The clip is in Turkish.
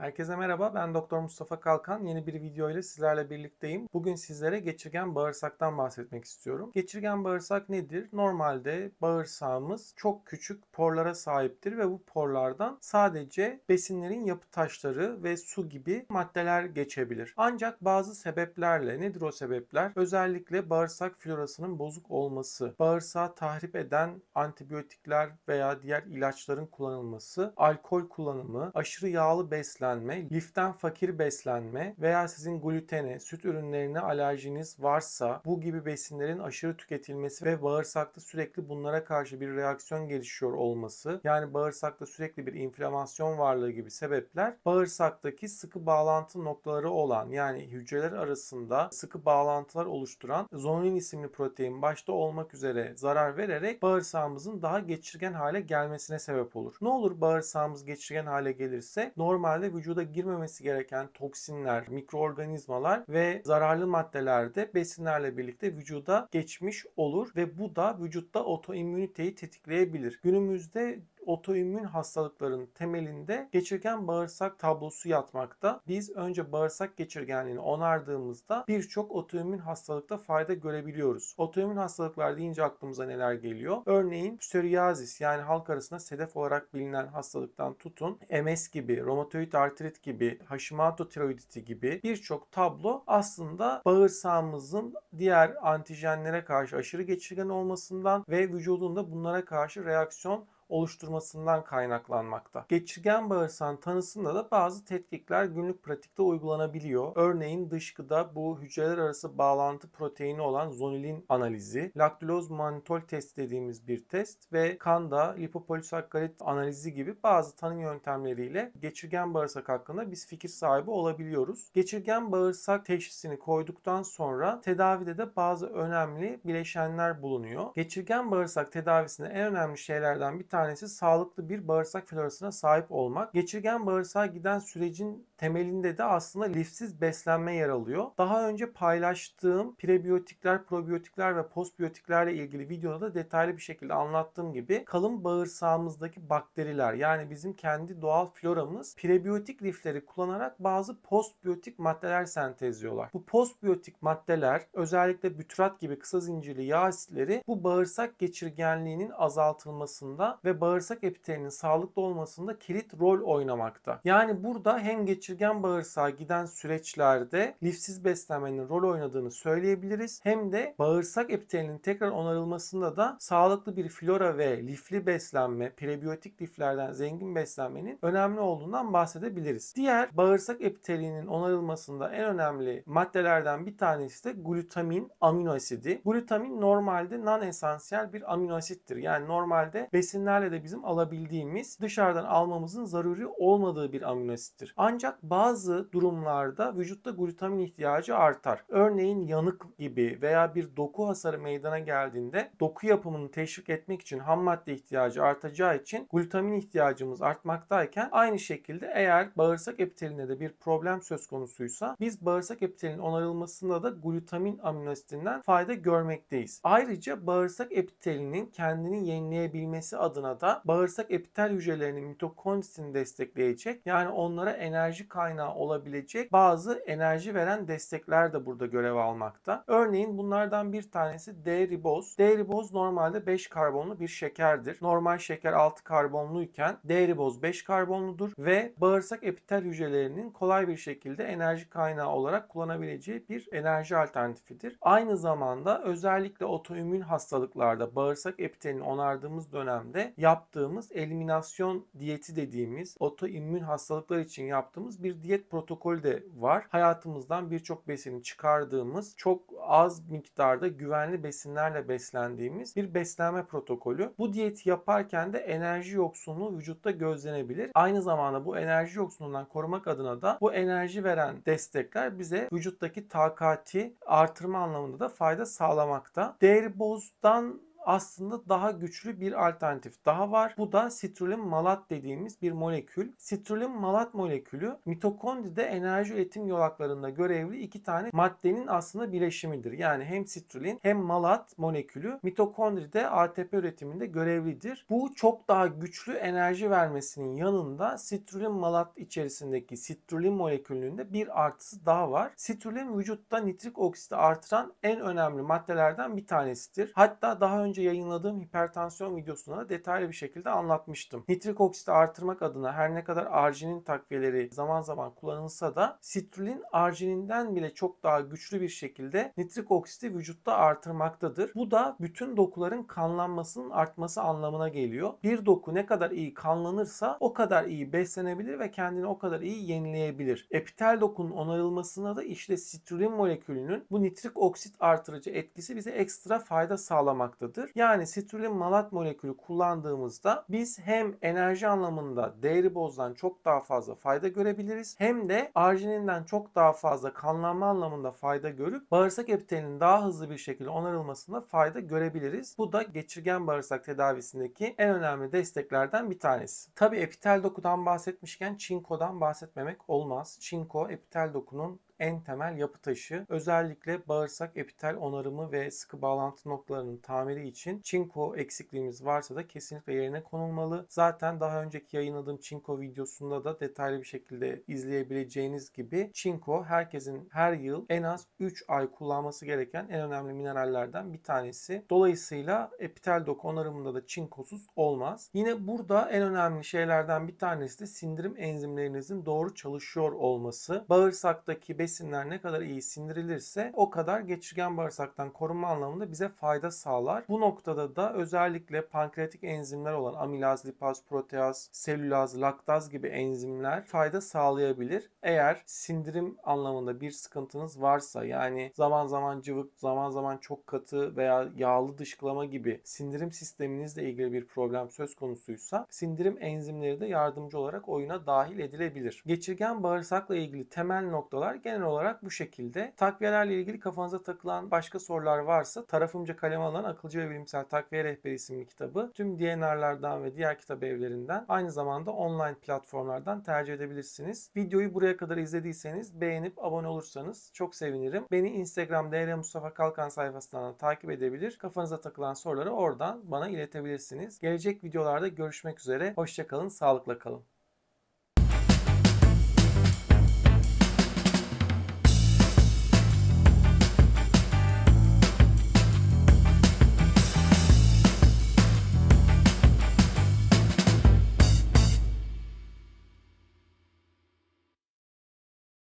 Herkese merhaba. Ben Doktor Mustafa Kalkan. Yeni bir video ile sizlerle birlikteyim. Bugün sizlere geçirgen bağırsaktan bahsetmek istiyorum. Geçirgen bağırsak nedir? Normalde bağırsağımız çok küçük porlara sahiptir ve bu porlardan sadece besinlerin yapı taşları ve su gibi maddeler geçebilir. Ancak bazı sebeplerle, nedir o sebepler? Özellikle bağırsak florasının bozuk olması, bağırsağı tahrip eden antibiyotikler veya diğer ilaçların kullanılması, alkol kullanımı, aşırı yağlı beslenme beslenme, liften fakir beslenme veya sizin glutene, süt ürünlerine alerjiniz varsa bu gibi besinlerin aşırı tüketilmesi ve bağırsakta sürekli bunlara karşı bir reaksiyon gelişiyor olması yani bağırsakta sürekli bir inflamasyon varlığı gibi sebepler bağırsaktaki sıkı bağlantı noktaları olan yani hücreler arasında sıkı bağlantılar oluşturan zonin isimli protein başta olmak üzere zarar vererek bağırsağımızın daha geçirgen hale gelmesine sebep olur. Ne olur bağırsağımız geçirgen hale gelirse normalde vücuda girmemesi gereken toksinler, mikroorganizmalar ve zararlı maddeler de besinlerle birlikte vücuda geçmiş olur ve bu da vücutta otoimmüniteyi tetikleyebilir. Günümüzde otoimmün hastalıkların temelinde geçirgen bağırsak tablosu yatmakta. Biz önce bağırsak geçirgenliğini onardığımızda birçok otoimmün hastalıkta fayda görebiliyoruz. Otoimmün hastalıklar deyince aklımıza neler geliyor? Örneğin psoriasis yani halk arasında sedef olarak bilinen hastalıktan tutun MS gibi, romatoid artrit gibi, Hashimoto tiroiditi gibi birçok tablo aslında bağırsağımızın diğer antijenlere karşı aşırı geçirgen olmasından ve vücudunda bunlara karşı reaksiyon oluşturmasından kaynaklanmakta. Geçirgen bağırsağın tanısında da bazı tetkikler günlük pratikte uygulanabiliyor. Örneğin dışkıda bu hücreler arası bağlantı proteini olan zonulin analizi, laktiloz mannitol test dediğimiz bir test ve kanda lipopolisakkarit analizi gibi bazı tanı yöntemleriyle geçirgen bağırsak hakkında biz fikir sahibi olabiliyoruz. Geçirgen bağırsak teşhisini koyduktan sonra tedavide de bazı önemli bileşenler bulunuyor. Geçirgen bağırsak tedavisinde en önemli şeylerden bir tanesi tanesi sağlıklı bir bağırsak florasına sahip olmak. Geçirgen bağırsağa giden sürecin temelinde de aslında lifsiz beslenme yer alıyor. Daha önce paylaştığım prebiyotikler, probiyotikler ve postbiyotiklerle ilgili videoda da detaylı bir şekilde anlattığım gibi kalın bağırsağımızdaki bakteriler yani bizim kendi doğal floramız prebiyotik lifleri kullanarak bazı postbiyotik maddeler sentezliyorlar. Bu postbiyotik maddeler özellikle bütürat gibi kısa zincirli yağ asitleri bu bağırsak geçirgenliğinin azaltılmasında ve bağırsak epitelinin sağlıklı olmasında kilit rol oynamakta. Yani burada hem geçirgen bağırsağa giden süreçlerde lifsiz beslenmenin rol oynadığını söyleyebiliriz. Hem de bağırsak epitelinin tekrar onarılmasında da sağlıklı bir flora ve lifli beslenme, prebiyotik liflerden zengin beslenmenin önemli olduğundan bahsedebiliriz. Diğer bağırsak epitelinin onarılmasında en önemli maddelerden bir tanesi de glutamin amino asidi. Glutamin normalde non esansiyel bir amino asittir. Yani normalde besinler de bizim alabildiğimiz dışarıdan almamızın zaruri olmadığı bir aminoasittir. Ancak bazı durumlarda vücutta glutamin ihtiyacı artar. Örneğin yanık gibi veya bir doku hasarı meydana geldiğinde doku yapımını teşvik etmek için ham madde ihtiyacı artacağı için glutamin ihtiyacımız artmaktayken aynı şekilde eğer bağırsak epitelinde de bir problem söz konusuysa biz bağırsak epitelinin onarılmasında da glutamin aminoasitinden fayda görmekteyiz. Ayrıca bağırsak epitelinin kendini yenileyebilmesi adına adına da bağırsak epitel hücrelerinin mitokondrisini destekleyecek yani onlara enerji kaynağı olabilecek bazı enerji veren destekler de burada görev almakta. Örneğin bunlardan bir tanesi D-riboz. D-riboz normalde 5 karbonlu bir şekerdir. Normal şeker 6 karbonluyken D-riboz 5 karbonludur ve bağırsak epitel hücrelerinin kolay bir şekilde enerji kaynağı olarak kullanabileceği bir enerji alternatifidir. Aynı zamanda özellikle otoimmün hastalıklarda bağırsak epitelini onardığımız dönemde yaptığımız eliminasyon diyeti dediğimiz otoimmün hastalıklar için yaptığımız bir diyet protokolü de var. Hayatımızdan birçok besini çıkardığımız, çok az miktarda güvenli besinlerle beslendiğimiz bir beslenme protokolü. Bu diyeti yaparken de enerji yoksunluğu vücutta gözlenebilir. Aynı zamanda bu enerji yoksunluğundan korumak adına da bu enerji veren destekler bize vücuttaki takati artırma anlamında da fayda sağlamakta. Değeri bozdan aslında daha güçlü bir alternatif daha var. Bu da sitrulin malat dediğimiz bir molekül. Sitrulin malat molekülü mitokondride enerji üretim yolaklarında görevli iki tane maddenin aslında bileşimidir. Yani hem sitrulin hem malat molekülü mitokondride ATP üretiminde görevlidir. Bu çok daha güçlü enerji vermesinin yanında sitrulin malat içerisindeki sitrulin molekülünün de bir artısı daha var. Sitrulin vücutta nitrik oksidi artıran en önemli maddelerden bir tanesidir. Hatta daha önce önce yayınladığım hipertansiyon videosunda da detaylı bir şekilde anlatmıştım. Nitrik oksiti artırmak adına her ne kadar arginin takviyeleri zaman zaman kullanılsa da sitrulin argininden bile çok daha güçlü bir şekilde nitrik oksiti vücutta artırmaktadır. Bu da bütün dokuların kanlanmasının artması anlamına geliyor. Bir doku ne kadar iyi kanlanırsa o kadar iyi beslenebilir ve kendini o kadar iyi yenileyebilir. Epitel dokunun onarılmasına da işte sitrulin molekülünün bu nitrik oksit artırıcı etkisi bize ekstra fayda sağlamaktadır olacaktır. Yani sitrilin malat molekülü kullandığımızda biz hem enerji anlamında değeri bozdan çok daha fazla fayda görebiliriz hem de argininden çok daha fazla kanlanma anlamında fayda görüp bağırsak epitelinin daha hızlı bir şekilde onarılmasında fayda görebiliriz. Bu da geçirgen bağırsak tedavisindeki en önemli desteklerden bir tanesi. Tabi epitel dokudan bahsetmişken çinkodan bahsetmemek olmaz. Çinko epitel dokunun en temel yapı taşı. Özellikle bağırsak epitel onarımı ve sıkı bağlantı noktalarının tamiri için çinko eksikliğimiz varsa da kesinlikle yerine konulmalı. Zaten daha önceki yayınladığım çinko videosunda da detaylı bir şekilde izleyebileceğiniz gibi çinko herkesin her yıl en az 3 ay kullanması gereken en önemli minerallerden bir tanesi. Dolayısıyla epitel dok onarımında da çinkosuz olmaz. Yine burada en önemli şeylerden bir tanesi de sindirim enzimlerinizin doğru çalışıyor olması. Bağırsaktaki besinler ne kadar iyi sindirilirse o kadar geçirgen bağırsaktan korunma anlamında bize fayda sağlar. Bu noktada da özellikle pankreatik enzimler olan amilaz, lipaz, proteaz, selülaz, laktaz gibi enzimler fayda sağlayabilir. Eğer sindirim anlamında bir sıkıntınız varsa yani zaman zaman cıvık, zaman zaman çok katı veya yağlı dışkılama gibi sindirim sisteminizle ilgili bir problem söz konusuysa sindirim enzimleri de yardımcı olarak oyuna dahil edilebilir. Geçirgen bağırsakla ilgili temel noktalar genel genel olarak bu şekilde. Takviyelerle ilgili kafanıza takılan başka sorular varsa tarafımca kaleme alan Akılcı ve Bilimsel Takviye Rehberi isimli kitabı tüm DNR'lardan ve diğer kitap evlerinden aynı zamanda online platformlardan tercih edebilirsiniz. Videoyu buraya kadar izlediyseniz beğenip abone olursanız çok sevinirim. Beni Instagram DR Mustafa Kalkan sayfasından takip edebilir. Kafanıza takılan soruları oradan bana iletebilirsiniz. Gelecek videolarda görüşmek üzere. Hoşçakalın, sağlıkla kalın.